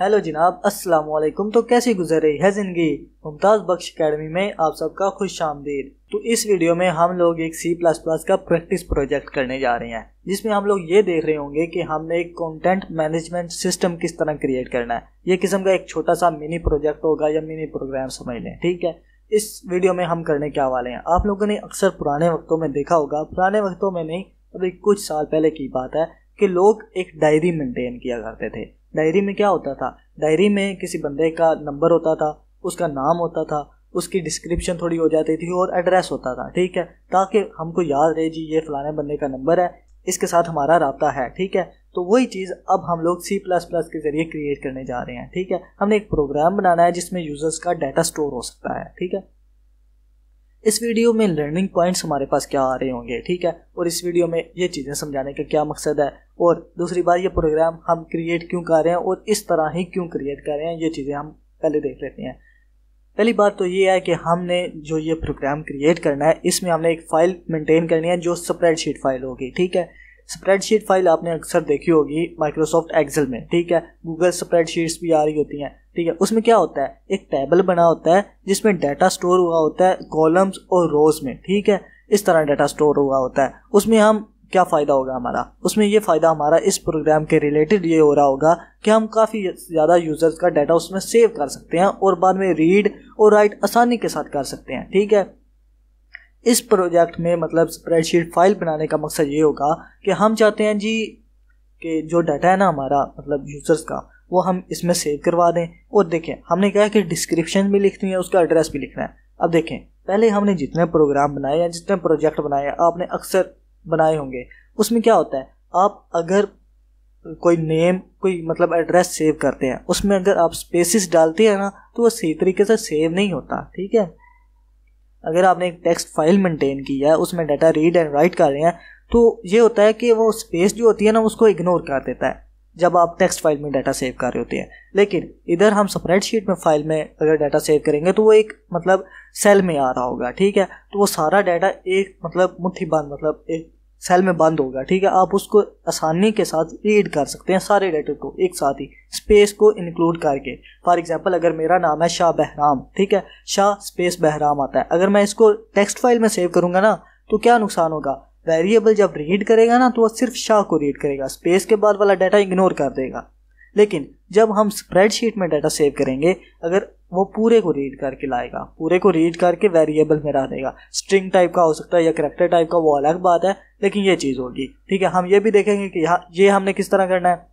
hello जनाब अस्सलाम वालेकुम तो कैसे गुजर रही है ज़िंदगी मुमताज़ बख्श अकेडमी में आप सबका खुश आमदीद तो इस वीडियो में हम लोग एक सी प्लस प्लस का प्रैक्टिस प्रोजेक्ट करने जा रहे हैं जिसमें हम लोग ये देख रहे होंगे कि हमने एक कंटेंट मैनेजमेंट सिस्टम किस तरह क्रिएट करना है ये किस्म का एक छोटा सा मिनी प्रोजेक्ट होगा या मिनी प्रोग्राम समझ लें ठीक है इस वीडियो में हम करने क्या वाले हैं आप लोगों ने अक्सर पुराने वक्तों में देखा होगा पुराने वक्तों में नहीं अभी कुछ साल पहले की बात है कि लोग एक डायरी मेंटेन किया करते थे डायरी में क्या होता था डायरी में किसी बंदे का नंबर होता था उसका नाम होता था उसकी डिस्क्रिप्शन थोड़ी हो जाती थी और एड्रेस होता था ठीक है ताकि हमको याद रहे जी ये फलाने बंदे का नंबर है इसके साथ हमारा रबता है ठीक है तो वही चीज़ अब हम लोग सी प्लस प्लस के ज़रिए क्रिएट करने जा रहे हैं ठीक है हमने एक प्रोग्राम बनाना है जिसमें यूज़र्स का डाटा स्टोर हो सकता है ठीक है इस वीडियो में लर्निंग पॉइंट्स हमारे पास क्या आ रहे होंगे ठीक है और इस वीडियो में ये चीज़ें समझाने का क्या मकसद है और दूसरी बात ये प्रोग्राम हम क्रिएट क्यों कर रहे हैं और इस तरह ही क्यों क्रिएट कर रहे हैं ये चीज़ें हम पहले देख लेते हैं पहली बात तो ये है कि हमने जो ये प्रोग्राम क्रिएट करना है इसमें हमने एक फ़ाइल मेंटेन करनी है जो स्प्रेडशीट फाइल होगी ठीक है स्प्रेडशीट फाइल आपने अक्सर देखी होगी माइक्रोसॉफ्ट एक्सेल में ठीक है गूगल स्प्रेडशीट्स भी आ रही होती हैं ठीक है उसमें क्या होता है एक टेबल बना होता है जिसमें डाटा स्टोर हुआ होता है कॉलम्स और रोज में ठीक है इस तरह डाटा स्टोर हुआ होता है उसमें हम क्या फ़ायदा होगा हमारा उसमें ये फ़ायदा हमारा इस प्रोग्राम के रिलेटेड ये हो रहा होगा कि हम काफ़ी ज़्यादा यूज़र्स का डाटा उसमें सेव कर सकते हैं और बाद में रीड और राइट आसानी के साथ कर सकते हैं ठीक है इस प्रोजेक्ट में मतलब स्प्रेडशीट फाइल बनाने का मकसद ये होगा कि हम चाहते हैं जी कि जो डाटा है ना हमारा मतलब यूज़र्स का वो हम इसमें सेव करवा दें और देखें हमने कहा कि डिस्क्रिप्शन भी लिखनी है उसका एड्रेस भी लिखना है अब देखें पहले हमने जितने प्रोग्राम बनाए या जितने प्रोजेक्ट बनाए आपने अक्सर बनाए होंगे उसमें क्या होता है आप अगर कोई नेम कोई मतलब एड्रेस सेव करते हैं उसमें अगर आप स्पेसिस डालते हैं ना तो वो सही तरीके से सेव नहीं होता ठीक है अगर आपने एक टेक्स्ट फाइल मेंटेन की है उसमें डाटा रीड एंड राइट कर रहे हैं तो ये होता है कि वो स्पेस जो होती है ना उसको इग्नोर कर देता है जब आप टेक्स्ट फाइल में डाटा सेव कर रहे होते हैं लेकिन इधर हम शीट में फाइल में अगर डाटा सेव करेंगे तो वो एक मतलब सेल में आ रहा होगा ठीक है तो वो सारा डाटा एक मतलब मुट्ठी बंद मतलब एक सेल में बंद होगा ठीक है आप उसको आसानी के साथ रीड कर सकते हैं सारे डाटा को एक साथ ही स्पेस को इंक्लूड करके फॉर एग्जांपल अगर मेरा नाम है शाह बहराम ठीक है शाह स्पेस बहराम आता है अगर मैं इसको टेक्स्ट फाइल में सेव करूँगा ना तो क्या नुकसान होगा वेरिएबल जब रीड करेगा ना तो वो सिर्फ शाह को रीड करेगा स्पेस के बाद वाला डाटा इग्नोर कर देगा लेकिन जब हम स्प्रेडशीट में डाटा सेव करेंगे अगर वो पूरे को रीड करके लाएगा पूरे को रीड करके वेरिएबल में रह देगा स्ट्रिंग टाइप का हो सकता है या करेक्टर टाइप का वो अलग बात है लेकिन ये चीज़ होगी ठीक है हम ये भी देखेंगे कि यहाँ ये हमने किस तरह करना है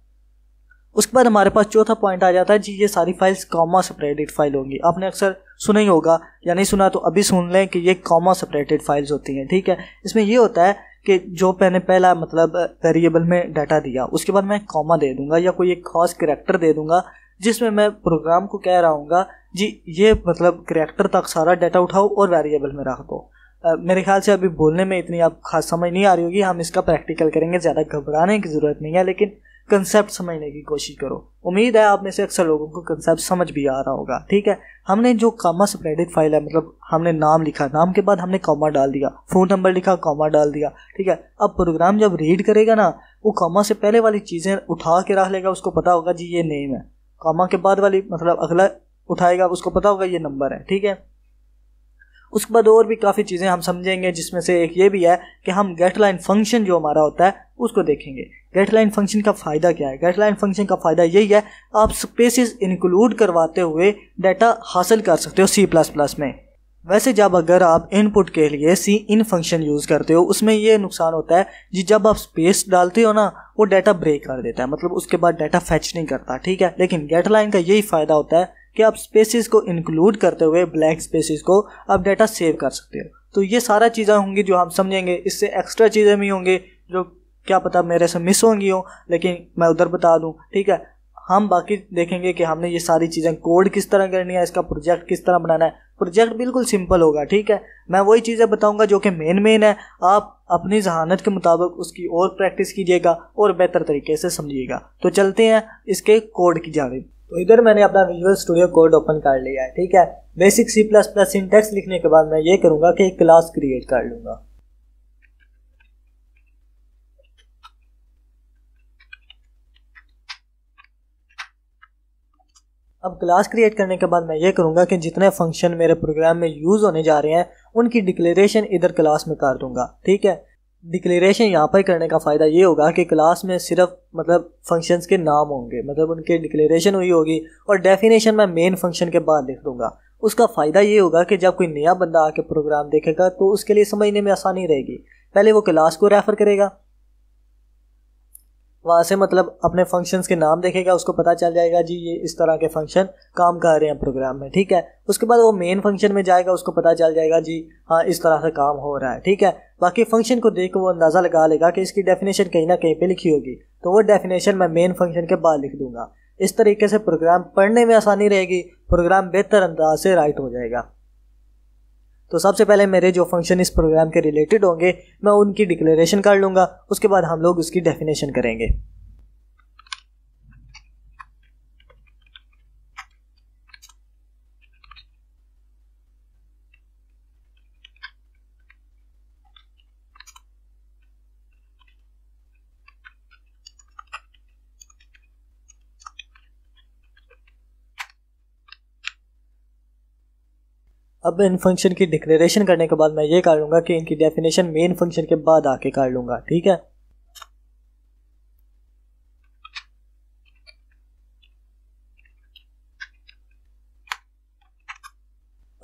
उसके बाद हमारे पास चौथा पॉइंट आ जाता है जी ये सारी फाइल्स कॉमा सेपरेटेड फाइल होंगी आपने अक्सर सुना ही होगा या नहीं सुना तो अभी सुन लें कि ये कॉमा सेपरेटेड फाइल्स होती हैं ठीक है इसमें ये होता है कि जो मैंने पहला मतलब वेरिएबल में डाटा दिया उसके बाद मैं कॉमा दे दूंगा या कोई एक खास करेक्टर दे दूंगा जिसमें मैं प्रोग्राम को कह रहा हूँ जी ये मतलब करेक्टर तक सारा डाटा उठाओ और वेरिएबल में रख दो मेरे ख्याल से अभी बोलने में इतनी आप खास समझ नहीं आ रही होगी हम इसका प्रैक्टिकल करेंगे ज़्यादा घबराने की ज़रूरत नहीं है लेकिन कंसेप्ट समझने की कोशिश करो उम्मीद है आप में से अक्सर लोगों को कंसेप्ट समझ भी आ रहा होगा ठीक है हमने जो कामा सप्रेडिट फाइल है मतलब हमने नाम लिखा नाम के बाद हमने कॉमा डाल दिया फ़ोन नंबर लिखा कॉमा डाल दिया ठीक है अब प्रोग्राम जब रीड करेगा ना वो कॉमा से पहले वाली चीज़ें उठा के रख लेगा उसको पता होगा जी ये नेम है कॉमा के बाद वाली मतलब अगला उठाएगा उसको पता होगा ये नंबर है ठीक है उसके बाद और भी काफ़ी चीज़ें हम समझेंगे जिसमें से एक ये भी है कि हम गेट लाइन फंक्शन जो हमारा होता है उसको देखेंगे गेट लाइन फंक्शन का फ़ायदा क्या है गेट लाइन फंक्शन का फ़ायदा यही है आप स्पेसिस इंक्लूड करवाते हुए डाटा हासिल कर सकते हो सी प्लस प्लस में वैसे जब अगर आप इनपुट के लिए सी इन फंक्शन यूज़ करते हो उसमें ये नुकसान होता है जी जब आप स्पेस डालते हो ना वो डाटा ब्रेक कर देता है मतलब उसके बाद डाटा फैच नहीं करता ठीक है लेकिन गेट लाइन का यही फ़ायदा होता है कि आप स्पेसिस को इंक्लूड करते हुए ब्लैंक स्पेसिस को आप डाटा सेव कर सकते हो तो ये सारा चीज़ें होंगी जो हम समझेंगे इससे एक्स्ट्रा चीज़ें भी होंगी जो क्या पता मेरे से मिस होंगी हो लेकिन मैं उधर बता दूँ ठीक है हम बाकी देखेंगे कि हमने ये सारी चीज़ें कोड किस तरह करनी है इसका प्रोजेक्ट किस तरह बनाना है प्रोजेक्ट बिल्कुल सिंपल होगा ठीक है मैं वही चीज़ें बताऊंगा जो कि मेन मेन है आप अपनी जहानत के मुताबिक उसकी और प्रैक्टिस कीजिएगा और बेहतर तरीके से समझिएगा तो चलते हैं इसके कोड की जानब तो इधर मैंने अपना विजुअल स्टूडियो कोड ओपन कर लिया है ठीक है basic C plus plus syntax लिखने के बाद मैं ये करूंगा कि एक क्लास क्रिएट कर लूंगा अब क्लास क्रिएट करने के बाद मैं ये करूंगा कि जितने फंक्शन मेरे प्रोग्राम में यूज़ होने जा रहे हैं उनकी डिक्लेरेशन इधर क्लास में कर दूंगा ठीक है डिक्लेरेशन यहाँ पर करने का फ़ायदा ये होगा कि क्लास में सिर्फ मतलब फंक्शंस के नाम होंगे मतलब उनके डिक्लेरेशन हुई होगी और डेफिनेशन मैं मेन फंक्शन के बाद लिख दूंगा उसका फ़ायदा ये होगा कि जब कोई नया बंदा आके प्रोग्राम देखेगा तो उसके लिए समझने में आसानी रहेगी पहले वो क्लास को रेफ़र करेगा वहाँ से मतलब अपने फंक्शंस के नाम देखेगा उसको पता चल जाएगा जी ये इस तरह के फंक्शन काम कर रहे हैं प्रोग्राम में ठीक है उसके बाद वो मेन फंक्शन में जाएगा उसको पता चल जाएगा जी हाँ इस तरह से काम हो रहा है ठीक है बाकी फंक्शन को देख वो अंदाज़ा लगा लेगा कि इसकी डेफिनेशन कहीं ना कहीं पर लिखी होगी तो वो डेफिनेशन मैं मेन फंक्शन के बाद लिख दूंगा इस तरीके से प्रोग्राम पढ़ने में आसानी रहेगी प्रोग्राम बेहतर अंदाज से राइट हो जाएगा तो सबसे पहले मेरे जो फंक्शन इस प्रोग्राम के रिलेटेड होंगे मैं उनकी डिक्लेरेशन कर लूँगा उसके बाद हम लोग उसकी डेफिनेशन करेंगे अब इन फंक्शन की डिक्लेरेशन करने के बाद मैं ये कर लूँगा कि इनकी डेफिनेशन मेन फंक्शन के बाद आके कर लूँगा ठीक है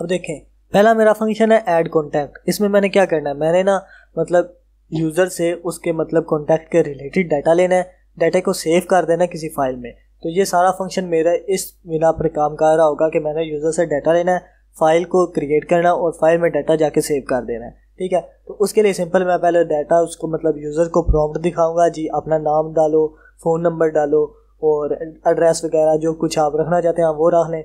अब देखें पहला मेरा फंक्शन है ऐड कॉन्टैक्ट इसमें मैंने क्या करना है मैंने ना मतलब यूज़र से उसके मतलब कॉन्टैक्ट के रिलेटेड डाटा लेना है डाटा को सेव कर देना किसी फाइल में तो ये सारा फंक्शन मेरा इस बिना पर काम कर रहा होगा कि मैंने यूज़र से डाटा लेना है फाइल को क्रिएट करना और फाइल में डाटा जाके सेव कर देना है ठीक है तो उसके लिए सिंपल मैं पहले डाटा उसको मतलब यूज़र को प्रॉम्प्ट दिखाऊंगा जी अपना नाम डालो फ़ोन नंबर डालो और एड्रेस वगैरह जो कुछ आप रखना चाहते हैं वो रख लें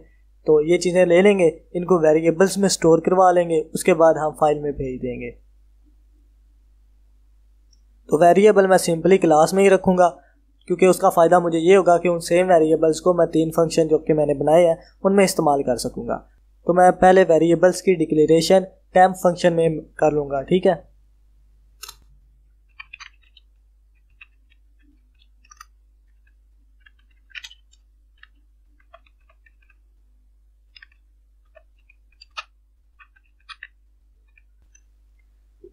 तो ये चीज़ें ले लेंगे इनको वेरिएबल्स में स्टोर करवा लेंगे उसके बाद हम फाइल में भेज देंगे तो वेरिएबल मैं सिंपली क्लास में ही रखूँगा क्योंकि उसका फ़ायदा मुझे ये होगा कि उन सेम वेरिएबल्स को मैं तीन फंक्शन जो कि मैंने बनाए हैं उनमें इस्तेमाल कर सकूँगा तो मैं पहले वेरिएबल्स की डिक्लेरेशन टैम फंक्शन में कर लूँगा ठीक है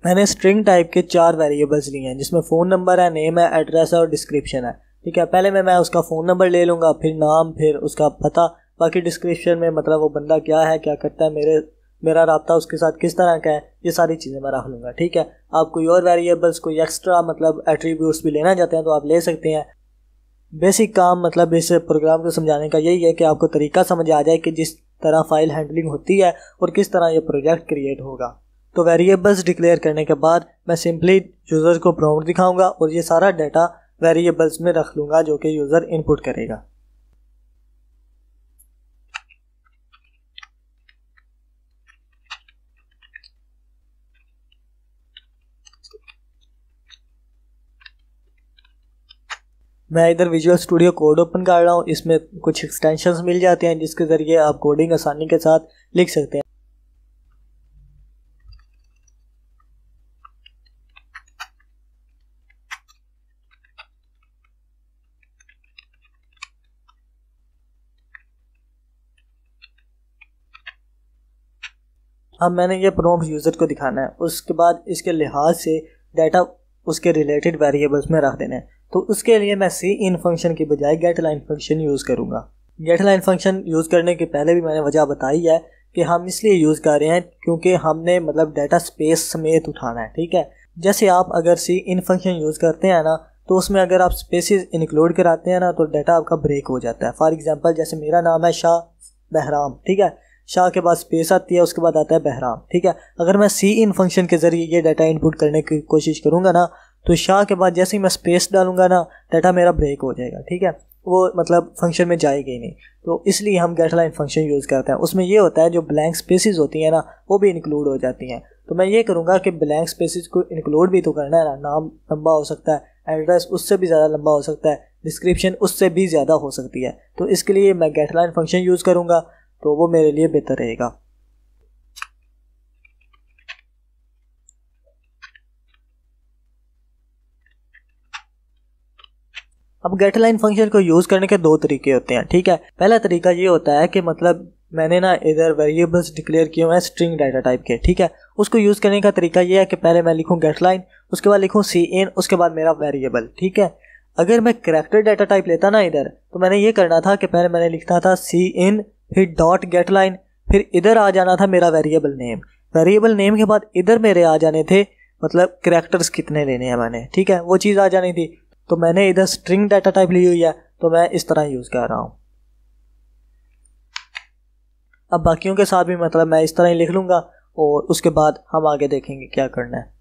मैंने स्ट्रिंग टाइप के चार वेरिएबल्स लिए हैं जिसमें फ़ोन नंबर है नेम है एड्रेस है और डिस्क्रिप्शन है ठीक है पहले मैं मैं उसका फ़ोन नंबर ले लूँगा फिर नाम फिर उसका पता बाकी डिस्क्रिप्शन में मतलब वो बंदा क्या है क्या करता है मेरे मेरा रबता उसके साथ किस तरह का है ये सारी चीज़ें मैं रख लूँगा ठीक है आप कोई और वेरिएबल्स कोई एक्स्ट्रा मतलब एट्रीब्यूट्स भी लेना चाहते हैं तो आप ले सकते हैं बेसिक काम मतलब इस प्रोग्राम को समझाने का यही है कि आपको तरीका समझ आ जाए कि जिस तरह फाइल हैंडलिंग होती है और किस तरह ये प्रोजेक्ट क्रिएट होगा तो वेरिएबल्स डिक्लेयर करने के बाद मैं सिंपली यूज़र को प्रॉम्प्ट दिखाऊंगा और ये सारा डाटा वेरिएबल्स में रख लूँगा जो कि यूज़र इनपुट करेगा मैं इधर विजुअल स्टूडियो कोड ओपन कर रहा हूँ इसमें कुछ एक्सटेंशन मिल जाते हैं जिसके ज़रिए आप कोडिंग आसानी के साथ लिख सकते हैं अब मैंने ये प्रॉम्प्ट यूज़र को दिखाना है उसके बाद इसके लिहाज से डाटा उसके रिलेटेड वेरिएबल्स में रख देना है तो उसके लिए मैं सी इन फंक्शन की बजाय गेट लाइन फंक्शन यूज़ करूँगा गेट लाइन फंक्शन यूज़ करने के पहले भी मैंने वजह बताई है कि हम इसलिए यूज़ कर रहे हैं क्योंकि हमने मतलब डाटा स्पेस समेत उठाना है ठीक है जैसे आप अगर सी इन फंक्शन यूज़ करते हैं ना तो उसमें अगर आप स्पेसिस इंक्लूड कराते हैं ना तो डाटा आपका ब्रेक हो जाता है फॉर एग्जांपल जैसे मेरा नाम है शाह बहराम ठीक है शाह के बाद स्पेस आती है उसके बाद आता है बहराम ठीक है अगर मैं सी इन फंक्शन के ज़रिए ये डाटा इनपुट करने की कोशिश करूँगा ना तो शाह के बाद जैसे ही मैं स्पेस डालूंगा ना डाटा मेरा ब्रेक हो जाएगा ठीक है वो मतलब फंक्शन में जाएगी ही नहीं तो इसलिए हम गेट लाइन फंक्शन यूज़ करते हैं उसमें ये होता है जो ब्लैंक स्पेसिस होती हैं ना वो भी इंक्लूड हो जाती हैं तो मैं ये करूँगा कि ब्लैंक स्पेसिस को इंक्लूड भी तो करना है ना नाम लंबा हो सकता है एड्रेस उससे भी ज़्यादा लंबा हो सकता है डिस्क्रिप्शन उससे भी ज़्यादा हो सकती है तो इसके लिए मैं गेट लाइन फंक्शन यूज़ करूँगा तो वो मेरे लिए बेहतर रहेगा अब गेट लाइन फंक्शन को यूज़ करने के दो तरीके होते हैं ठीक है पहला तरीका ये होता है कि मतलब मैंने ना इधर वेरिएबल्स डिक्लेयर किए हुए हैं स्ट्रिंग डाटा टाइप के ठीक है उसको यूज़ करने का तरीका ये है कि पहले मैं लिखूँ गेट लाइन उसके बाद लिखूँ सी एन उसके बाद मेरा वेरिएबल ठीक है अगर मैं करेक्टर डाटा टाइप लेता ना इधर तो मैंने ये करना था कि पहले मैंने लिखता था सी एन फिर डॉट गेट लाइन फिर इधर आ जाना था मेरा वेरिएबल नेम वेरिएबल नेम के बाद इधर मेरे आ जाने थे मतलब करेक्टर्स कितने लेने हैं मैंने ठीक है वो चीज़ आ जानी थी तो मैंने इधर स्ट्रिंग डाटा टाइप ली हुई है तो मैं इस तरह यूज़ कर रहा हूं अब बाकियों के साथ भी मतलब मैं इस तरह ही लिख लूंगा और उसके बाद हम आगे देखेंगे क्या करना है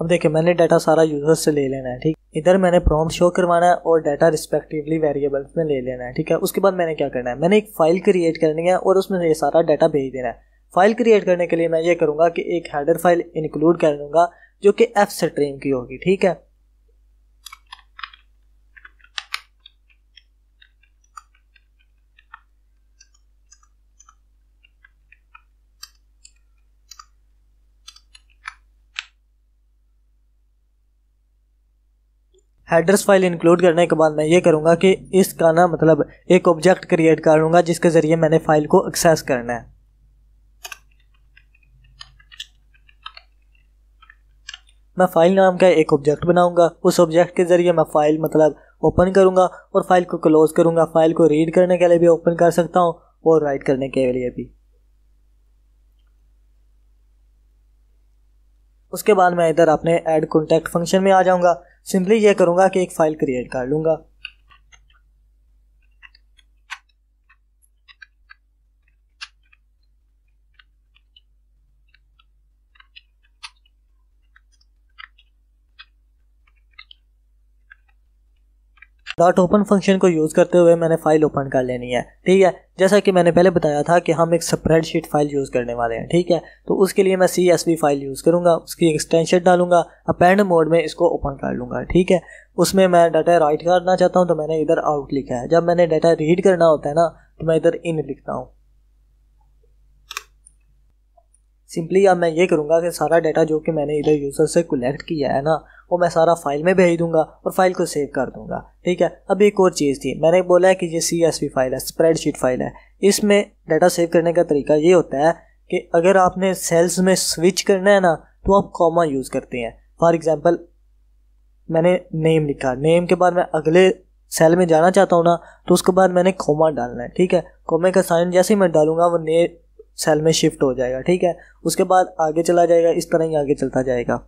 अब देखिए मैंने डाटा सारा यूजर्स से ले लेना है ठीक इधर मैंने प्रोम शो करवाना है और डाटा रिस्पेक्टिवली वेरिएबल्स में ले लेना है ठीक है उसके बाद मैंने क्या करना है मैंने एक फाइल क्रिएट करनी है और उसमें ये सारा डाटा भेज देना है फाइल क्रिएट करने के लिए मैं ये करूँगा कि एक हेडर फाइल इंक्लूड कर लूंगा जो कि एफ स्ट्रीम की होगी ठीक है हेडर्स फाइल इंक्लूड करने के बाद मैं ये करूँगा कि इसका ना मतलब एक ऑब्जेक्ट क्रिएट कर लूँगा जिसके ज़रिए मैंने फाइल को एक्सेस करना है मैं फाइल नाम का एक ऑब्जेक्ट बनाऊंगा उस ऑब्जेक्ट के ज़रिए मैं फाइल मतलब ओपन करूंगा और फाइल को क्लोज करूंगा फाइल को रीड करने के लिए भी ओपन कर सकता हूं और राइट करने के लिए भी उसके बाद मैं इधर अपने ऐड कॉन्टैक्ट फंक्शन में आ जाऊंगा सिंपली ये करूँगा कि एक फ़ाइल क्रिएट कर लूँगा डॉट ओपन फंक्शन को यूज़ करते हुए मैंने फाइल ओपन कर लेनी है ठीक है जैसा कि मैंने पहले बताया था कि हम एक स्प्रेडशीट फाइल यूज़ करने वाले हैं ठीक है तो उसके लिए मैं सी एस फाइल यूज़ करूँगा उसकी एक्सटेंशन डालूंगा अपेंड मोड में इसको ओपन कर लूँगा ठीक है उसमें मैं डाटा राइट करना चाहता हूँ तो मैंने इधर आउट लिखा है जब मैंने डाटा रीड करना होता है ना तो मैं इधर इन लिखता हूँ सिंपली अब मैं ये करूँगा कि सारा डाटा जो कि मैंने इधर यूज़र से कलेक्ट किया है ना वो मैं सारा फाइल में भेज दूंगा और फाइल को सेव कर दूंगा ठीक है अब एक और चीज़ थी मैंने बोला है कि ये सी एस फाइल है स्प्रेडशीट फाइल है इसमें डाटा सेव करने का तरीका ये होता है कि अगर आपने सेल्स में स्विच करना है ना तो आप कॉमा यूज़ करते हैं फॉर एग्ज़ाम्पल मैंने नेम लिखा नेम के बाद मैं अगले सेल में जाना चाहता हूँ ना तो उसके बाद मैंने कॉमा डालना है ठीक है कॉमे का साइन जैसे ही मैं डालूंगा वो ने सेल में शिफ्ट हो जाएगा ठीक है उसके बाद आगे चला जाएगा इस तरह ही आगे चलता जाएगा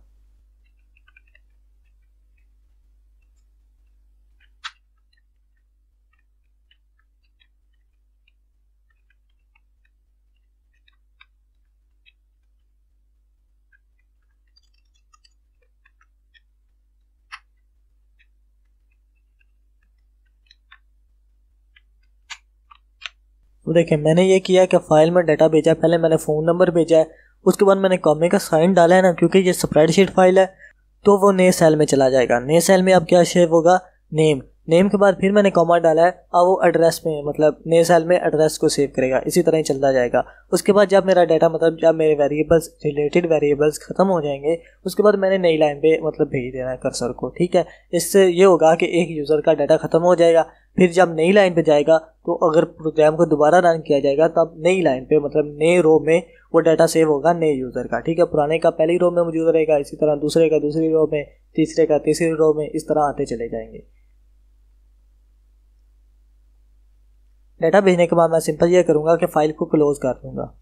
देखें तो देखिए मैंने ये किया कि फ़ाइल में डाटा भेजा पहले मैंने फ़ोन नंबर भेजा है उसके बाद मैंने कॉमे का साइन डाला है ना क्योंकि ये स्प्रेड शीट फाइल है तो वो नए सेल में चला जाएगा नए सेल में अब क्या शेव होगा नेम नेम के बाद फिर मैंने कॉमा डाला है अब वो एड्रेस में मतलब नए सेल में एड्रेस को सेव करेगा इसी तरह ही चलता जाएगा उसके बाद जब मेरा डाटा मतलब जब मेरे वेरिएबल्स रिलेटेड वेरिएबल्स ख़त्म हो जाएंगे उसके बाद मैंने नई लाइन पे मतलब भेज देना है कर्सर को ठीक है इससे ये होगा कि एक यूज़र का डाटा ख़त्म हो जाएगा फिर जब नई लाइन पे जाएगा तो अगर प्रोग्राम को दोबारा रन किया जाएगा तब नई लाइन पे मतलब नए रो में वो डाटा सेव होगा नए यूज़र का ठीक है पुराने का पहली रो में मौजूद रहेगा इसी तरह दूसरे का दूसरी रो में तीसरे का तीसरी रो में इस तरह आते चले जाएंगे डाटा भेजने के बाद मैं सिंपल यह करूँगा कि फ़ाइल को क्लोज़ कर दूँगा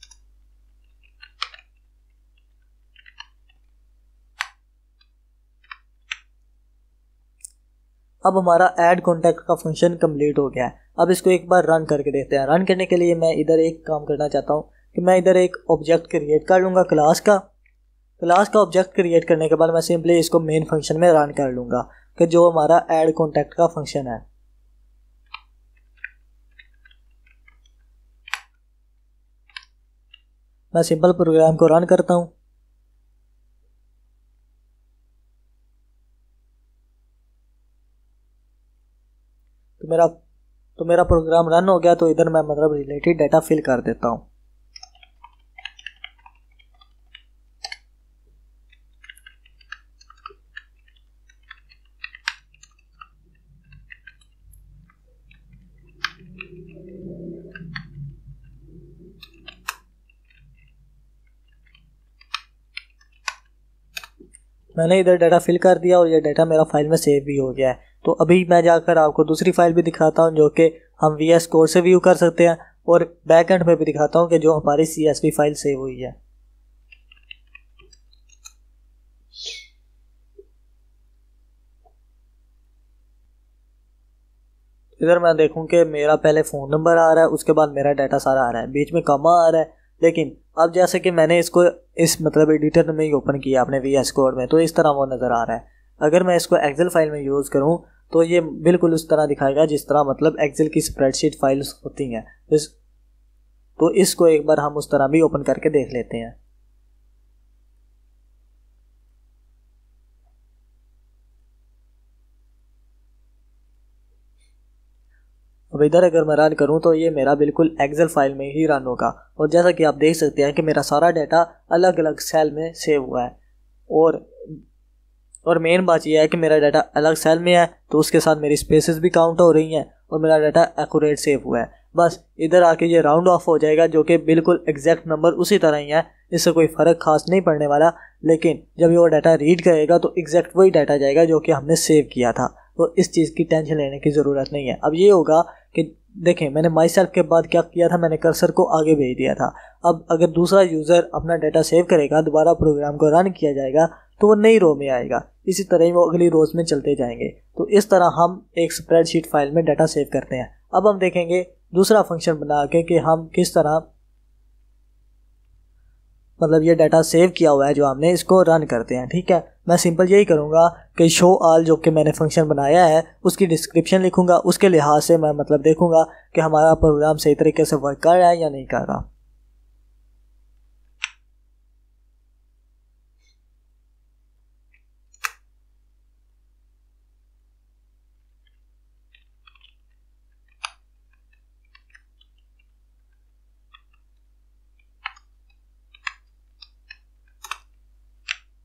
अब हमारा ऐड कॉन्टैक्ट का फंक्शन कम्प्लीट हो गया है अब इसको एक बार रन करके देखते हैं रन करने के लिए मैं इधर एक काम करना चाहता हूँ कि मैं इधर एक ऑब्जेक्ट क्रिएट कर लूँगा क्लास का क्लास का ऑब्जेक्ट क्रिएट करने के बाद मैं सिंपली इसको मेन फंक्शन में रन कर लूँगा कि जो हमारा ऐड कॉन्टैक्ट का फंक्शन है मैं सिंपल प्रोग्राम को रन करता हूँ मेरा तो मेरा प्रोग्राम रन हो गया तो इधर मैं मतलब रिलेटेड डाटा फिल कर देता हूँ मैंने इधर डाटा फिल कर दिया और ये डाटा मेरा फाइल में सेव भी हो गया है तो अभी मैं जाकर आपको दूसरी फाइल भी दिखाता हूँ जो कि हम वी एस कोड से व्यू कर सकते हैं और बैक एंड में भी दिखाता हूँ कि जो हमारी C S P file save हुई है इधर मैं देखूं कि मेरा पहले फ़ोन नंबर आ रहा है उसके बाद मेरा डाटा सारा आ रहा है बीच में कमा आ रहा है लेकिन अब जैसे कि मैंने इसको इस मतलब एडिटर में ही ओपन किया अपने वी एस कोड में तो इस तरह वो नज़र आ रहा है अगर मैं इसको एक्सेल फाइल में यूज़ करूँ तो ये बिल्कुल उस तरह दिखाएगा जिस तरह मतलब एक्सेल की स्प्रेडशीट फाइल्स होती हैं इस तो इसको एक बार हम उस तरह भी ओपन करके देख लेते हैं अब इधर अगर मैं रन करूं तो ये मेरा बिल्कुल एक्सेल फाइल में ही रन होगा और जैसा कि आप देख सकते हैं कि मेरा सारा डाटा अलग अलग सेल में सेव हुआ है और और मेन बात यह है कि मेरा डाटा अलग सेल में है तो उसके साथ मेरी स्पेसेस भी काउंट हो रही हैं और मेरा डाटा एकूरेट सेव हुआ है बस इधर आके ये राउंड ऑफ हो जाएगा जो कि बिल्कुल एग्जैक्ट नंबर उसी तरह ही है इससे कोई फ़र्क खास नहीं पड़ने वाला लेकिन जब ये वो डाटा रीड करेगा तो एग्जैक्ट वही डाटा जाएगा जो कि हमने सेव किया था तो इस चीज़ की टेंशन लेने की ज़रूरत नहीं है अब ये होगा कि देखें मैंने माई सेल्फ के बाद क्या किया था मैंने कर्सर को आगे भेज दिया था अब अगर दूसरा यूज़र अपना डाटा सेव करेगा दोबारा प्रोग्राम को रन किया जाएगा तो वो नई रो में आएगा इसी तरह ही वो अगली रोज में चलते जाएंगे तो इस तरह हम एक स्प्रेडशीट फाइल में डाटा सेव करते हैं अब हम देखेंगे दूसरा फंक्शन बना के कि हम किस तरह मतलब ये डाटा सेव किया हुआ है जो हमने इसको रन करते हैं ठीक है मैं सिंपल यही करूँगा कि शो आल जो कि मैंने फंक्शन बनाया है उसकी डिस्क्रिप्शन लिखूँगा उसके लिहाज से मैं मतलब देखूँगा कि हमारा प्रोग्राम सही तरीके से वर्क कर रहा है या नहीं कर रहा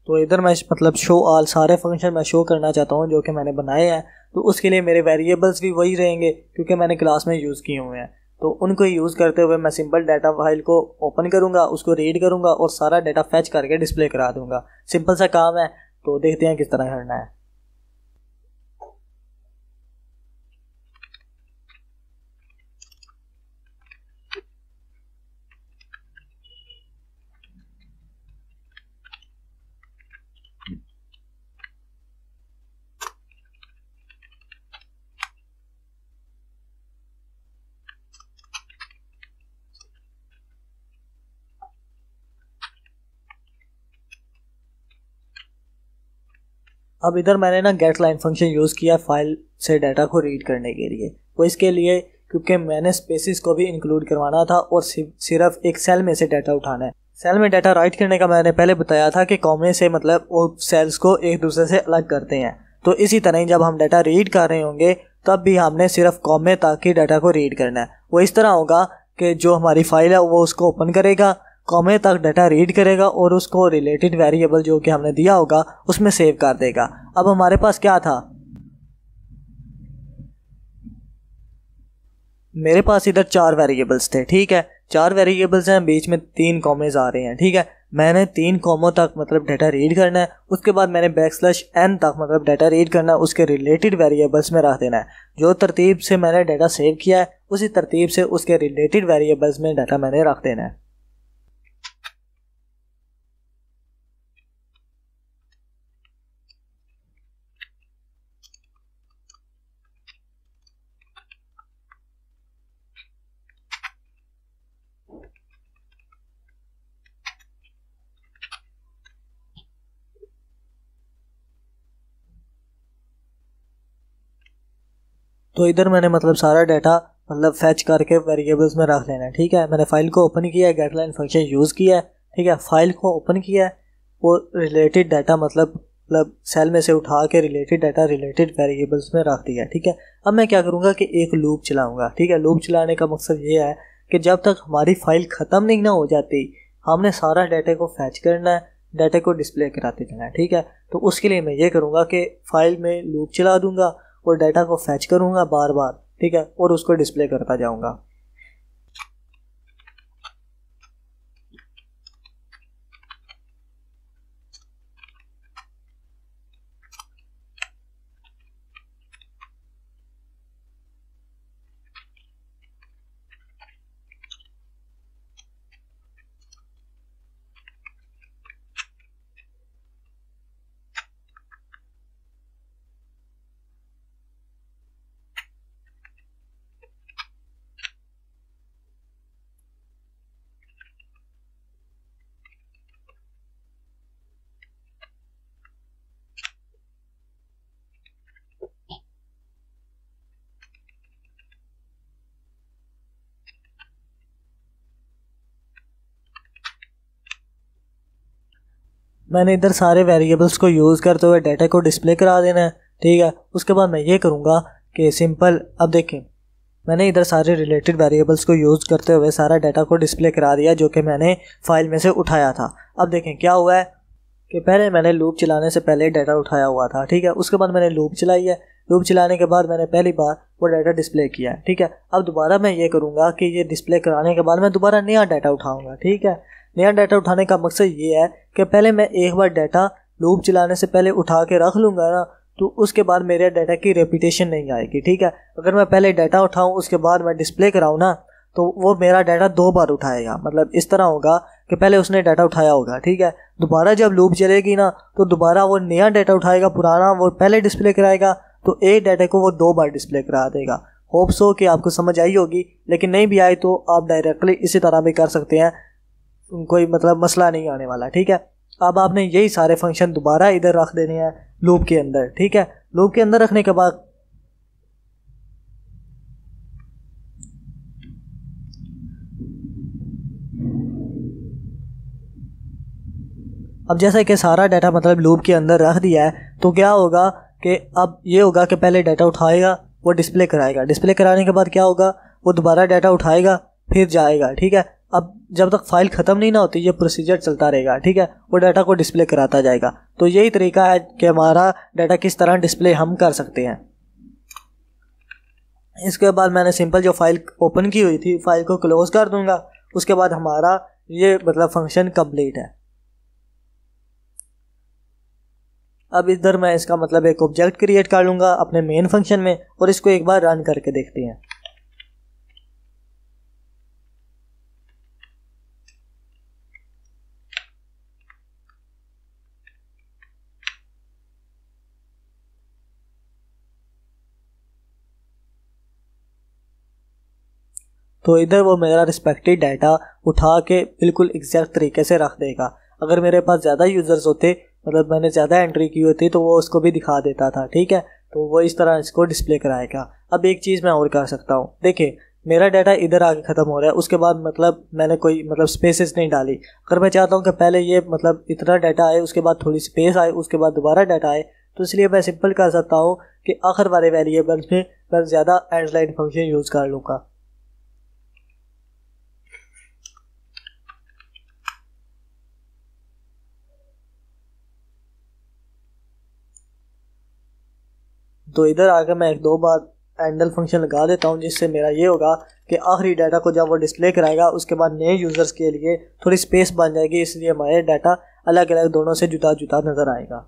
तो इधर मैं मतलब शो आल सारे फंक्शन मैं शो करना चाहता हूँ जो कि मैंने बनाए हैं तो उसके लिए मेरे वेरिएबल्स भी वही रहेंगे क्योंकि मैंने क्लास में यूज़ किए हुए हैं तो उनको यूज़ करते हुए मैं सिंपल डाटा फाइल को ओपन करूँगा उसको रीड करूँगा और सारा डाटा फैच करके डिस्प्ले करा दूँगा सिंपल सा काम है तो देखते हैं किस तरह करना है अब इधर मैंने ना गेट लाइन फंक्शन यूज़ किया फाइल से डाटा को रीड करने के लिए वो इसके लिए क्योंकि मैंने स्पेसिस को भी इंक्लूड करवाना था और सिर्फ एक सेल में से डाटा उठाना है सेल में डाटा राइट करने का मैंने पहले बताया था कि कॉमे से मतलब वो सेल्स को एक दूसरे से अलग करते हैं तो इसी तरह ही जब हम डाटा रीड कर रहे होंगे तब भी हमने सिर्फ कॉमे ताकि डाटा को रीड करना है वो इस तरह होगा कि जो हमारी फाइल है वो उसको ओपन करेगा कॉमे तक डाटा रीड करेगा और उसको रिलेटेड वेरिएबल जो कि हमने दिया होगा उसमें सेव कर देगा अब हमारे पास क्या था मेरे पास इधर चार वेरिएबल्स थे ठीक है चार वेरिएबल्स हैं बीच में तीन कॉमेज आ रहे हैं ठीक है मैंने तीन कॉमों तक मतलब डाटा रीड करना है उसके बाद मैंने बैक स्लैश एन तक मतलब डाटा रीड करना है उसके रिलेटेड वेरिएबल्स में रख देना है जो तरतीब से मैंने डाटा सेव किया है उसी तरतीब से उसके रिलेटेड वेरिएबल्स में डाटा मैंने रख देना है तो इधर मैंने मतलब सारा डाटा मतलब फैच करके वेरिएबल्स में रख लेना है ठीक है मैंने फाइल को ओपन किया है गेटलाइन फंक्शन यूज़ किया है ठीक है फाइल को ओपन किया है वो रिलेटेड डाटा मतलब मतलब सेल में से उठा के रिलेटेड डाटा रिलेटेड वेरिएबल्स में रख दिया ठीक है अब मैं क्या करूँगा कि एक लूप चलाऊँगा ठीक है लूप चलाने का मकसद ये है कि जब तक हमारी फाइल ख़त्म नहीं ना हो जाती हमने सारा डाटा को फैच करना है डाटा को डिस्प्ले कराते जाना है ठीक है तो उसके लिए मैं ये करूँगा कि फाइल में लूप चला दूँगा और डाटा को फैच करूँगा बार बार ठीक है और उसको डिस्प्ले करता जाऊँगा मैंने इधर सारे वेरिएबल्स को यूज़ करते हुए डाटा को डिस्प्ले करा देना है ठीक है उसके बाद मैं ये करूँगा कि सिंपल अब देखें मैंने इधर सारे रिलेटेड वेरिएबल्स को यूज़ करते हुए सारा डाटा को डिस्प्ले करा दिया जो कि मैंने फाइल में से उठाया था अब देखें क्या हुआ है कि पहले मैंने लूप चलाने से पहले डाटा उठाया हुआ था ठीक है उसके बाद मैंने लूप चलाई है लूप चलाने के बाद मैंने पहली बार वो डाटा डिस्प्ले किया है ठीक है अब दोबारा मैं ये करूँगा कि ये डिस्प्ले कराने के बाद मैं दोबारा नया डाटा उठाऊँगा ठीक है नया डाटा उठाने का मकसद ये है कि पहले मैं एक बार डाटा लूप चलाने से पहले उठा के रख लूँगा ना तो उसके बाद मेरे डाटा की रेपिटेशन नहीं आएगी ठीक है अगर मैं पहले डाटा उठाऊँ उसके बाद मैं डिस्प्ले कराऊँ ना तो वो मेरा डाटा दो बार उठाएगा मतलब इस तरह होगा कि पहले उसने डाटा उठाया होगा ठीक है दोबारा जब लूप चलेगी ना तो दोबारा वो नया डाटा उठाएगा पुराना वो पहले डिस्प्ले कराएगा तो एक डाटा को वो दो बार डिस्प्ले करा देगा होप्स हो कि आपको समझ आई होगी लेकिन नहीं भी आई तो आप डायरेक्टली इसी तरह भी कर सकते हैं कोई मतलब मसला नहीं आने वाला ठीक है अब आपने यही सारे फंक्शन दोबारा इधर रख देने हैं लूप के अंदर ठीक है लूप के अंदर रखने के बाद अब जैसा कि सारा डाटा मतलब लूप के अंदर रख दिया है तो क्या होगा कि अब ये होगा कि पहले डाटा उठाएगा वो डिस्प्ले कराएगा डिस्प्ले कराने के बाद क्या होगा वो दोबारा डाटा उठाएगा फिर जाएगा ठीक है अब जब तक फाइल ख़त्म नहीं ना होती ये प्रोसीजर चलता रहेगा ठीक है वो डाटा को डिस्प्ले कराता जाएगा तो यही तरीका है कि हमारा डाटा किस तरह डिस्प्ले हम कर सकते हैं इसके बाद मैंने सिंपल जो फाइल ओपन की हुई थी फाइल को क्लोज कर दूंगा उसके बाद हमारा ये मतलब फंक्शन कंप्लीट है अब इधर मैं इसका मतलब एक ऑब्जेक्ट क्रिएट कर लूँगा अपने मेन फंक्शन में और इसको एक बार रन करके देखते हैं तो इधर वो मेरा रिस्पेक्टेड डाटा उठा के बिल्कुल एग्जैक्ट तरीके से रख देगा अगर मेरे पास ज़्यादा यूज़र्स होते मतलब मैंने ज़्यादा एंट्री की होती तो वो उसको भी दिखा देता था ठीक है तो वो इस तरह इसको डिस्प्ले कराएगा अब एक चीज़ मैं और कर सकता हूँ देखिए मेरा डाटा इधर आके ख़त्म हो रहा है उसके बाद मतलब मैंने कोई मतलब स्पेसेस नहीं डाली अगर मैं चाहता हूँ कि पहले ये मतलब इतना डाटा आए उसके बाद थोड़ी स्पेस आए उसके बाद दोबारा डाटा आए तो इसलिए मैं सिंपल कर सकता हूँ कि आखिर वाले वेरिएबल्स में मैं ज़्यादा एंडलाइन फंक्शन यूज़ कर लूँगा तो इधर आकर मैं एक दो बार एंडल फंक्शन लगा देता हूँ जिससे मेरा ये होगा कि आखिरी डाटा को जब वो डिस्प्ले कराएगा उसके बाद नए यूज़र्स के लिए थोड़ी स्पेस बन जाएगी इसलिए हमारे डाटा अलग अलग दोनों से जुदा जुदा नज़र आएगा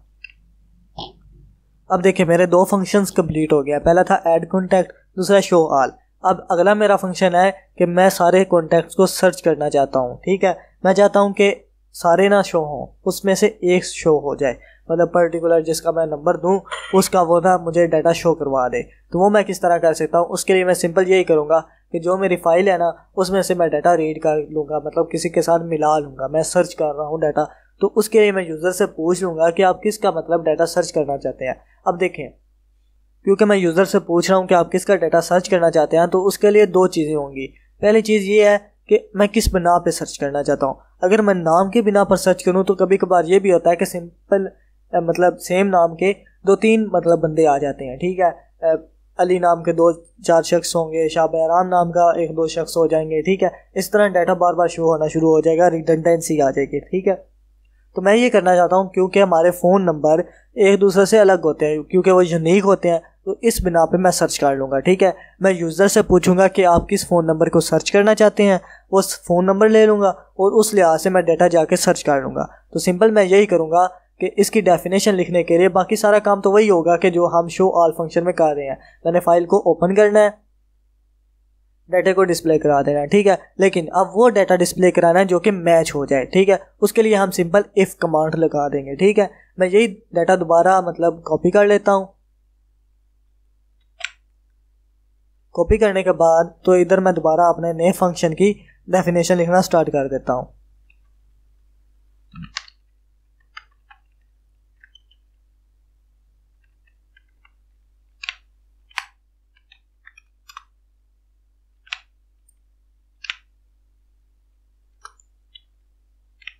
अब देखिए मेरे दो फंक्शंस कंप्लीट हो गया पहला था ऐड कॉन्टैक्ट दूसरा शो आल अब अगला मेरा फंक्शन है कि मैं सारे कॉन्टैक्ट्स को सर्च करना चाहता हूँ ठीक है मैं चाहता हूँ कि सारे ना शो हों उसमें से एक शो हो जाए मतलब पर्टिकुलर जिसका मैं नंबर दूँ उसका वो ना मुझे डाटा शो करवा दे तो वो मैं किस तरह कर सकता हूँ उसके लिए मैं सिंपल यही करूँगा कि जो मेरी फ़ाइल है ना उसमें से मैं डाटा रीड कर लूँगा मतलब किसी के साथ मिला लूँगा मैं सर्च कर रहा हूँ डाटा तो उसके लिए मैं यूज़र से पूछ लूँगा कि आप किसका मतलब डाटा सर्च करना चाहते हैं अब देखें क्योंकि मैं यूज़र से पूछ रहा हूँ कि आप किसका डाटा सर्च करना चाहते हैं तो उसके लिए दो चीज़ें होंगी पहली चीज़ ये है कि मैं किस बिना पर सर्च करना चाहता हूँ अगर मैं नाम के बिना पर सर्च करूँ तो कभी कभार ये भी होता है कि सिंपल मतलब सेम नाम के दो तीन मतलब बंदे आ जाते हैं ठीक है अली नाम के दो चार शख्स होंगे शाह बहराम नाम का एक दो शख्स हो जाएंगे ठीक है इस तरह डाटा बार बार शुरू होना शुरू हो जाएगा रिटेंडेंसी आ जाएगी ठीक है तो मैं ये करना चाहता हूँ क्योंकि हमारे फ़ोन नंबर एक दूसरे से अलग होते हैं क्योंकि वो यूनिक होते हैं तो इस बिना पे मैं सर्च कर लूँगा ठीक है मैं यूज़र से पूछूंगा कि आप किस फ़ोन नंबर को सर्च करना चाहते हैं वो फ़ोन नंबर ले लूँगा और उस लिहाज से मैं डाटा जाके सर्च कर लूँगा तो सिंपल मैं यही करूँगा कि इसकी डेफिनेशन लिखने के लिए बाकी सारा काम तो वही होगा कि जो हम शो ऑल फंक्शन में कर रहे हैं मैंने फाइल को ओपन करना है डाटा को डिस्प्ले करा देना है ठीक है लेकिन अब वो डाटा डिस्प्ले कराना है जो कि मैच हो जाए ठीक है उसके लिए हम सिंपल इफ़ कमांड लगा देंगे ठीक है मैं यही डाटा दोबारा मतलब कॉपी कर लेता हूँ कॉपी करने के बाद तो इधर मैं दोबारा अपने नए फंक्शन की डेफिनेशन लिखना स्टार्ट कर देता हूँ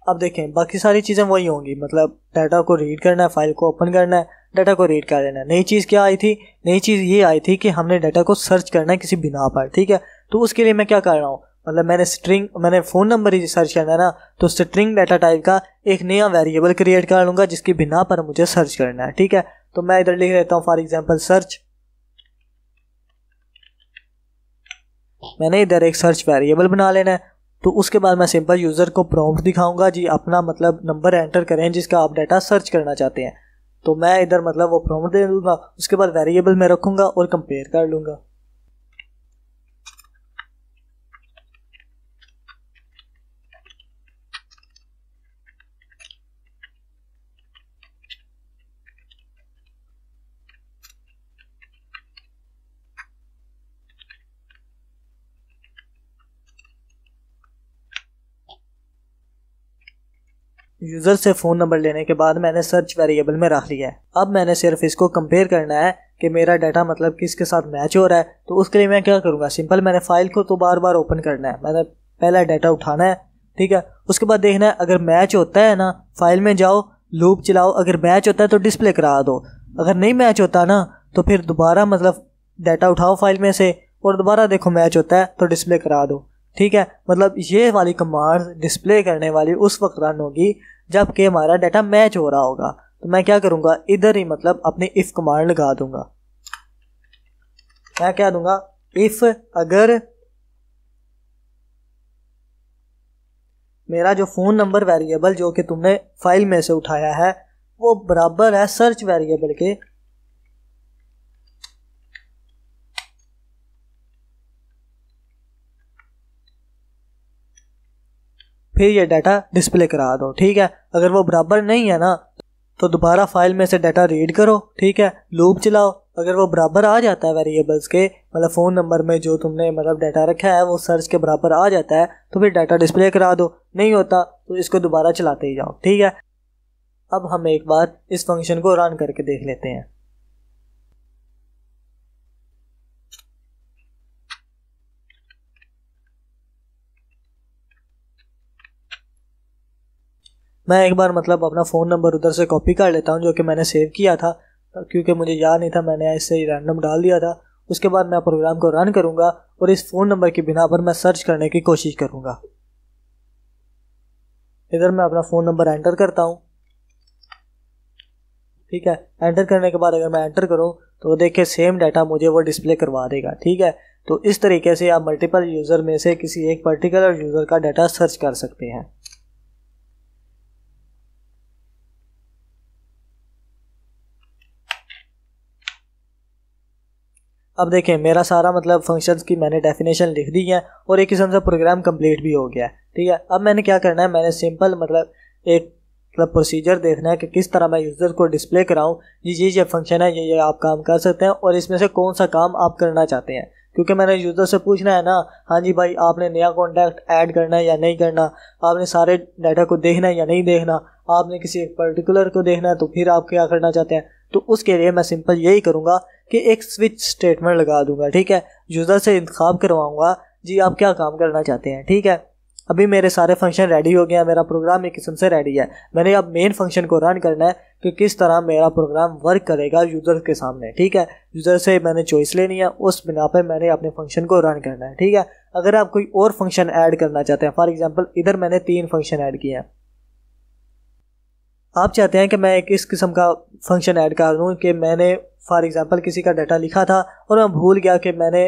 अब देखें बाकी सारी चीज़ें वही होंगी मतलब डाटा को रीड करना है फाइल को ओपन करना है डाटा को रीड कर लेना है नई चीज़ क्या आई थी नई चीज़ ये आई थी कि हमने डाटा को सर्च करना है किसी बिना पर ठीक है तो उसके लिए मैं क्या कर रहा हूँ मतलब मैंने स्ट्रिंग मैंने फ़ोन नंबर ही सर्च करना है ना तो स्ट्रिंग डाटा टाइप का एक नया वेरिएबल क्रिएट कर लूँगा जिसकी बिना पर मुझे सर्च करना है ठीक है तो मैं इधर लिख लेता हूँ फॉर एग्जाम्पल सर्च मैंने इधर एक सर्च वेरिएबल बना लेना है तो उसके बाद मैं सिंपल यूज़र को प्रॉम्प्ट दिखाऊंगा जी अपना मतलब नंबर एंटर करें जिसका आप डाटा सर्च करना चाहते हैं तो मैं इधर मतलब वो प्रॉम्प्ट दे दूंगा उसके बाद वेरिएबल में रखूंगा और कंपेयर कर लूँगा यूज़र से फ़ोन नंबर लेने के बाद मैंने सर्च वेरिएबल में रख लिया है अब मैंने सिर्फ इसको कंपेयर करना है कि मेरा डाटा मतलब किसके साथ मैच हो रहा है तो उसके लिए मैं क्या करूँगा सिंपल मैंने फाइल को तो बार बार ओपन करना है मैंने पहला डाटा उठाना है ठीक है उसके बाद देखना है अगर मैच होता है ना फाइल में जाओ लूप चलाओ अगर मैच होता है तो डिस्प्ले करा दो अगर नहीं मैच होता ना तो फिर दोबारा मतलब डाटा उठाओ फाइल में से और दोबारा देखो मैच होता है तो डिस्प्ले करा दो ठीक है मतलब ये वाली कमांड डिस्प्ले करने वाली उस वक्त रन होगी जबकि हमारा डाटा मैच हो रहा होगा तो मैं क्या करूँगा इधर ही मतलब अपनी इफ़ कमांड लगा दूंगा मैं क्या दूंगा इफ़ अगर मेरा जो फ़ोन नंबर वेरिएबल जो कि तुमने फाइल में से उठाया है वो बराबर है सर्च वेरिएबल के फिर ये डाटा डिस्प्ले करा दो ठीक है अगर वो बराबर नहीं है ना तो दोबारा फाइल में से डाटा रीड करो ठीक है लूप चलाओ अगर वो बराबर आ जाता है वेरिएबल्स के मतलब फ़ोन नंबर में जो तुमने मतलब डाटा रखा है वो सर्च के बराबर आ जाता है तो फिर डाटा डिस्प्ले करा दो नहीं होता तो इसको दोबारा चलाते ही जाओ ठीक है अब हम एक बार इस फंक्शन को रन करके देख लेते हैं मैं एक बार मतलब अपना फ़ोन नंबर उधर से कॉपी कर लेता हूँ जो कि मैंने सेव किया था क्योंकि मुझे याद नहीं था मैंने ऐसे ही रैंडम डाल दिया था उसके बाद मैं प्रोग्राम को रन करूँगा और इस फ़ोन नंबर की बिना पर मैं सर्च करने की कोशिश करूँगा इधर मैं अपना फ़ोन नंबर एंटर करता हूँ ठीक है एंटर करने के बाद अगर मैं एंटर करूँ तो देखिए सेम डाटा मुझे वो डिस्प्ले करवा देगा ठीक है तो इस तरीके से आप मल्टीपल यूज़र में से किसी एक पर्टिकुलर यूज़र का डाटा सर्च कर सकते हैं अब देखें मेरा सारा मतलब फंक्शंस की मैंने डेफिनेशन लिख दी है और एक किस्म से प्रोग्राम कंप्लीट भी हो गया है ठीक है अब मैंने क्या करना है मैंने सिंपल मतलब एक मतलब प्रोसीजर देखना है कि किस तरह मैं यूज़र को डिस्प्ले कराऊँ ये ये ये फंक्शन है ये ये आप काम कर सकते हैं और इसमें से कौन सा काम आप करना चाहते हैं क्योंकि मैंने यूज़र से पूछना है ना हाँ जी भाई आपने नया कॉन्टैक्ट ऐड करना है या नहीं करना आपने सारे डाटा को देखना है या नहीं देखना आपने किसी एक पर्टिकुलर को देखना है तो फिर आप क्या करना चाहते हैं तो उसके लिए मैं सिंपल यही करूँगा कि एक स्विच स्टेटमेंट लगा दूंगा ठीक है यूज़र से इंतखब करवाऊँगा जी आप क्या काम करना चाहते हैं ठीक है अभी मेरे सारे फंक्शन रेडी हो गए हैं मेरा प्रोग्राम एक किस्म से रेडी है मैंने अब मेन फंक्शन को रन करना है कि किस तरह मेरा प्रोग्राम वर्क करेगा यूज़र के सामने ठीक है यूज़र से मैंने चॉइस लेनी है उस बिना पर मैंने अपने फंक्शन को रन करना है ठीक है अगर आप कोई और फंक्शन ऐड करना चाहते हैं फॉर एग्जाम्पल इधर मैंने तीन फंक्शन ऐड किए हैं आप चाहते हैं कि मैं एक इस किस्म का फंक्शन ऐड कर दूँ कि मैंने फॉर एग्ज़ाम्पल किसी का डाटा लिखा था और मैं भूल गया कि मैंने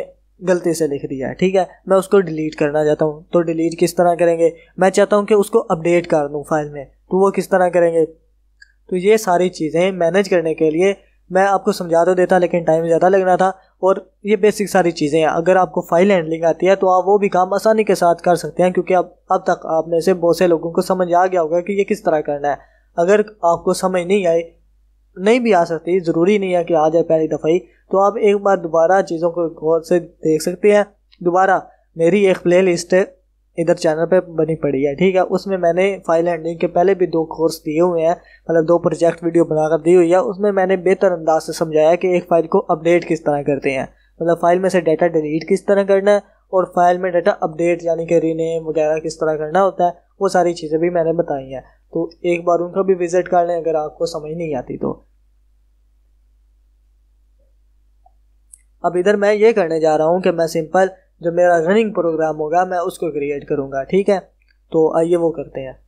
गलती से लिख दिया है ठीक है मैं उसको डिलीट करना चाहता हूँ तो डिलीट किस तरह करेंगे मैं चाहता हूँ कि उसको अपडेट कर दूँ फाइल में तो वो किस तरह करेंगे तो ये सारी चीज़ें मैनेज करने के लिए मैं आपको समझा तो देता लेकिन टाइम ज़्यादा लगना था और ये बेसिक सारी चीज़ें हैं अगर आपको फाइल हैंडलिंग आती है तो आप वो भी काम आसानी के साथ कर सकते हैं क्योंकि अब अब तक आपने से बहुत से लोगों को समझ आ गया होगा कि ये किस तरह करना है अगर आपको समझ नहीं आए नहीं भी आ सकती ज़रूरी नहीं है कि आ जाए पहली दफ़ा ही तो आप एक बार दोबारा चीज़ों को गौर से देख सकते हैं दोबारा मेरी एक प्ले लिस्ट इधर चैनल पे बनी पड़ी है ठीक है उसमें मैंने फाइल हैंडलिंग के पहले भी दो कोर्स दिए हुए हैं मतलब दो प्रोजेक्ट वीडियो बनाकर दी हुई है उसमें मैंने बेहतर अंदाज से समझाया कि एक फ़ाइल को अपडेट किस तरह करते हैं मतलब फाइल में से डाटा डिलीट किस तरह करना है और फाइल में डाटा अपडेट यानी कि रीनेम वगैरह किस तरह करना होता है वो सारी चीज़ें भी मैंने बताई हैं तो एक बार उनका भी विजिट कर लें अगर आपको समझ नहीं आती तो अब इधर मैं ये करने जा रहा हूँ कि मैं सिंपल जो मेरा रनिंग प्रोग्राम होगा मैं उसको क्रिएट करूँगा ठीक है तो आइए वो करते हैं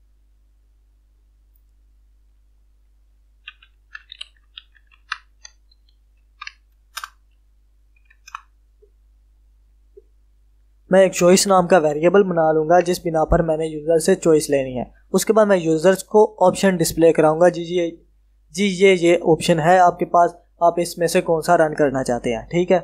मैं एक चॉइस नाम का वेरिएबल बना लूँगा जिस बिना पर मैंने यूज़र से चॉइस लेनी है उसके बाद मैं यूज़र्स को ऑप्शन डिस्प्ले कराऊँगा जी जी जी ये ये ऑप्शन है आपके पास आप इसमें से कौन सा रन करना चाहते हैं ठीक है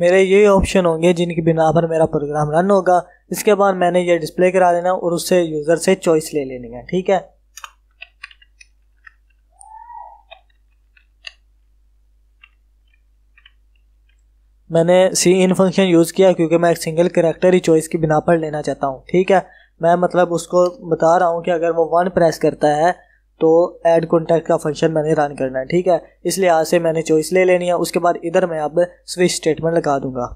मेरे ये ऑप्शन होंगे जिनकी बिना पर मेरा प्रोग्राम रन होगा इसके बाद मैंने ये डिस्प्ले करा देना और उससे यूज़र से चॉइस ले लेनी है ठीक है मैंने सी इन फंक्शन यूज़ किया क्योंकि मैं एक सिंगल करेक्टर ही चॉइस की बिना पर लेना चाहता हूँ ठीक है मैं मतलब उसको बता रहा हूँ कि अगर वो वन प्रेस करता है तो ऐड कॉन्टैक्ट का फंक्शन मैंने रन करना है ठीक है इसलिए यहाँ से मैंने चॉइस ले लेनी है उसके बाद इधर मैं अब स्विच स्टेटमेंट लगा दूंगा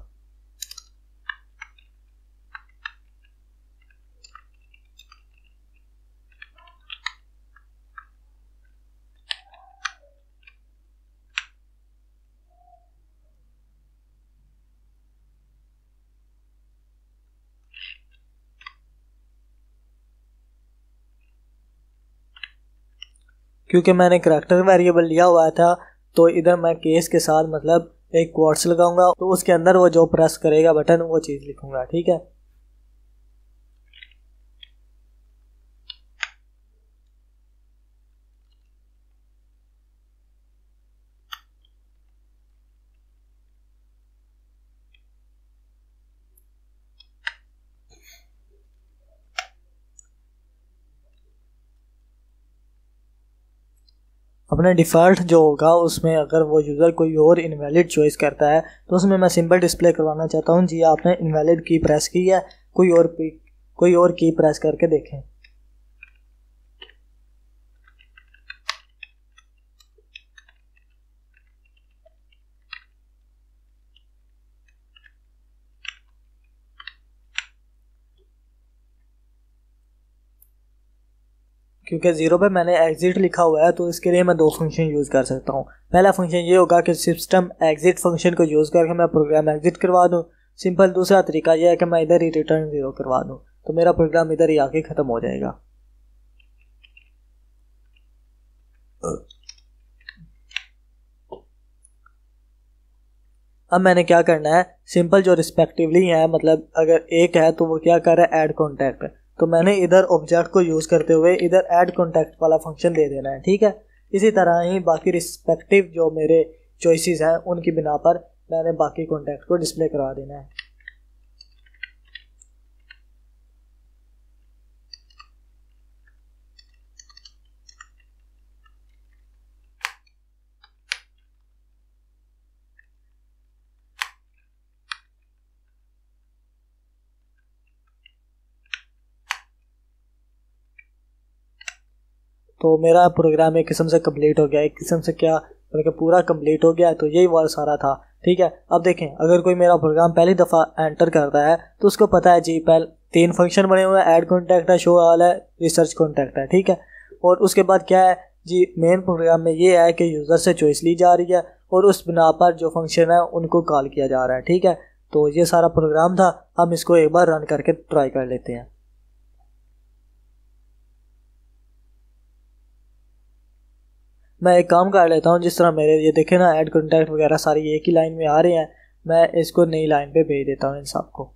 क्योंकि मैंने करैक्टर वेरिएबल लिया हुआ था तो इधर मैं केस के साथ मतलब एक क्वार्ट्स लगाऊंगा तो उसके अंदर वो जो प्रेस करेगा बटन वो चीज़ लिखूंगा ठीक है अपने डिफ़ॉल्ट जो होगा उसमें अगर वो यूज़र कोई और इनवैलिड चॉइस करता है तो उसमें मैं सिंपल डिस्प्ले करवाना चाहता हूँ जी आपने इनवैलिड की प्रेस की है कोई और कोई और की प्रेस करके देखें क्योंकि ज़ीरो पे मैंने एग्ज़िट लिखा हुआ है तो इसके लिए मैं दो फंक्शन यूज़ कर सकता हूँ पहला फंक्शन ये होगा कि सिस्टम एग्ज़िट फंक्शन को यूज़ करके मैं प्रोग्राम एग्ज़िट करवा दूँ सिंपल दूसरा तरीका यह है कि मैं इधर ही रिटर्न ज़ीरो करवा दूँ तो मेरा प्रोग्राम इधर ही आके ख़त्म हो जाएगा अब मैंने क्या करना है सिंपल जो रिस्पेक्टिवली है मतलब अगर एक है तो वो क्या कर रहा है ऐड कॉन्टैक्ट तो मैंने इधर ऑब्जेक्ट को यूज़ करते हुए इधर ऐड कॉन्टैक्ट वाला फंक्शन दे देना है ठीक है इसी तरह ही बाकी रिस्पेक्टिव जो मेरे चॉइसेस हैं उनकी बिना पर मैंने बाकी कॉन्टैक्ट को डिस्प्ले करा देना है तो मेरा प्रोग्राम एक किस्म से कम्प्लीट हो गया एक किस्म से क्या मतलब पूरा कम्प्लीट हो गया तो यही वर्ड सारा था ठीक है अब देखें अगर कोई मेरा प्रोग्राम पहली दफ़ा एंटर करता है तो उसको पता है जी पहले तीन फंक्शन बने हुए हैं ऐड कॉन्टैक्ट है शो ऑल है रिसर्च कॉन्टैक्ट है ठीक है और उसके बाद क्या है जी मेन प्रोग्राम में ये है कि यूज़र से चॉइस ली जा रही है और उस बिना पर जो फंक्शन है उनको कॉल किया जा रहा है ठीक है तो ये सारा प्रोग्राम था हम इसको एक बार रन करके ट्राई कर लेते हैं मैं एक काम कर लेता हूँ जिस तरह मेरे ये देखे ना एड कॉन्टैक्ट वगैरह सारी एक ही लाइन में आ रहे हैं मैं इसको नई लाइन पे भेज देता हूँ इन को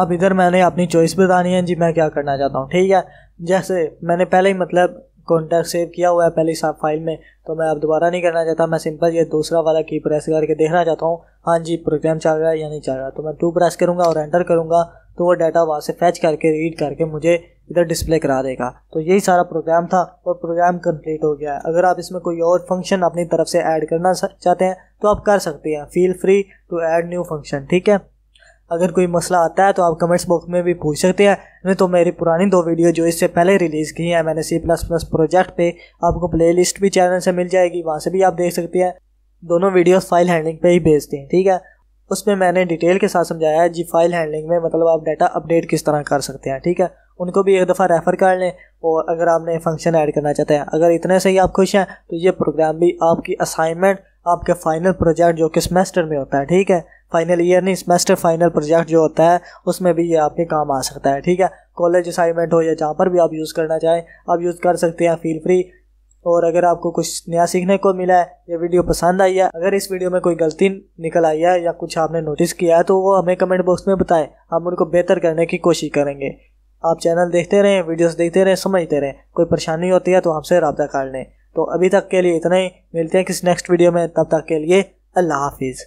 अब इधर मैंने अपनी चॉइस बतानी है जी मैं क्या करना चाहता हूँ ठीक है जैसे मैंने पहले ही मतलब कॉन्टैक्ट सेव किया हुआ है पहले साफ फाइल में तो मैं अब दोबारा नहीं करना चाहता मैं सिंपल ये दूसरा वाला की प्रेस करके देखना चाहता हूँ हाँ जी प्रोग्राम चल रहा है या नहीं चल रहा तो मैं टू प्रेस करूँगा और एंटर करूँगा तो वो डाटा वहाँ से फैच करके रीड करके मुझे इधर डिस्प्ले करा देगा तो यही सारा प्रोग्राम था और प्रोग्राम कंप्लीट हो गया है अगर आप इसमें कोई और फंक्शन अपनी तरफ से ऐड करना चाहते हैं तो आप कर सकते हैं feel free to add new function ठीक है अगर कोई मसला आता है तो आप कमेंट्स बॉक्स में भी पूछ सकते हैं नहीं तो मेरी पुरानी दो वीडियो जो इससे पहले रिलीज़ की हैं मैंने सी प्लस प्लस प्रोजेक्ट पे आपको प्लेलिस्ट भी चैनल से मिल जाएगी वहाँ से भी आप देख सकते हैं दोनों वीडियोस फाइल हैंडलिंग पे ही भेजते हैं ठीक है उसमें मैंने डिटेल के साथ समझाया है जी फाइल हैंडलिंग में मतलब आप डाटा अपडेट किस तरह कर सकते हैं ठीक है उनको भी एक दफ़ा रेफ़र कर लें और अगर आपने फंक्शन ऐड करना चाहते हैं अगर इतने से ही आप खुश हैं तो ये प्रोग्राम भी आपकी असाइनमेंट आपके फाइनल प्रोजेक्ट जो कि सेमेस्टर में होता है ठीक है फाइनल ईयर नहीं सेमेस्टर फाइनल प्रोजेक्ट जो होता है उसमें भी ये आपके काम आ सकता है ठीक है कॉलेज असाइनमेंट हो या जहाँ पर भी आप यूज़ करना चाहें आप यूज़ कर सकते हैं फील फ्री और अगर आपको कुछ नया सीखने को मिला है ये वीडियो पसंद आई है अगर इस वीडियो में कोई गलती निकल आई है या कुछ आपने नोटिस किया है तो वो हमें कमेंट बॉक्स में बताएं हम उनको बेहतर करने की कोशिश करेंगे आप चैनल देखते रहें वीडियोस देखते रहें समझते रहें कोई परेशानी होती है तो हमसे रबा कर लें तो अभी तक के लिए इतना ही मिलते हैं किसी नेक्स्ट वीडियो में तब तक के लिए अल्लाह हाफिज़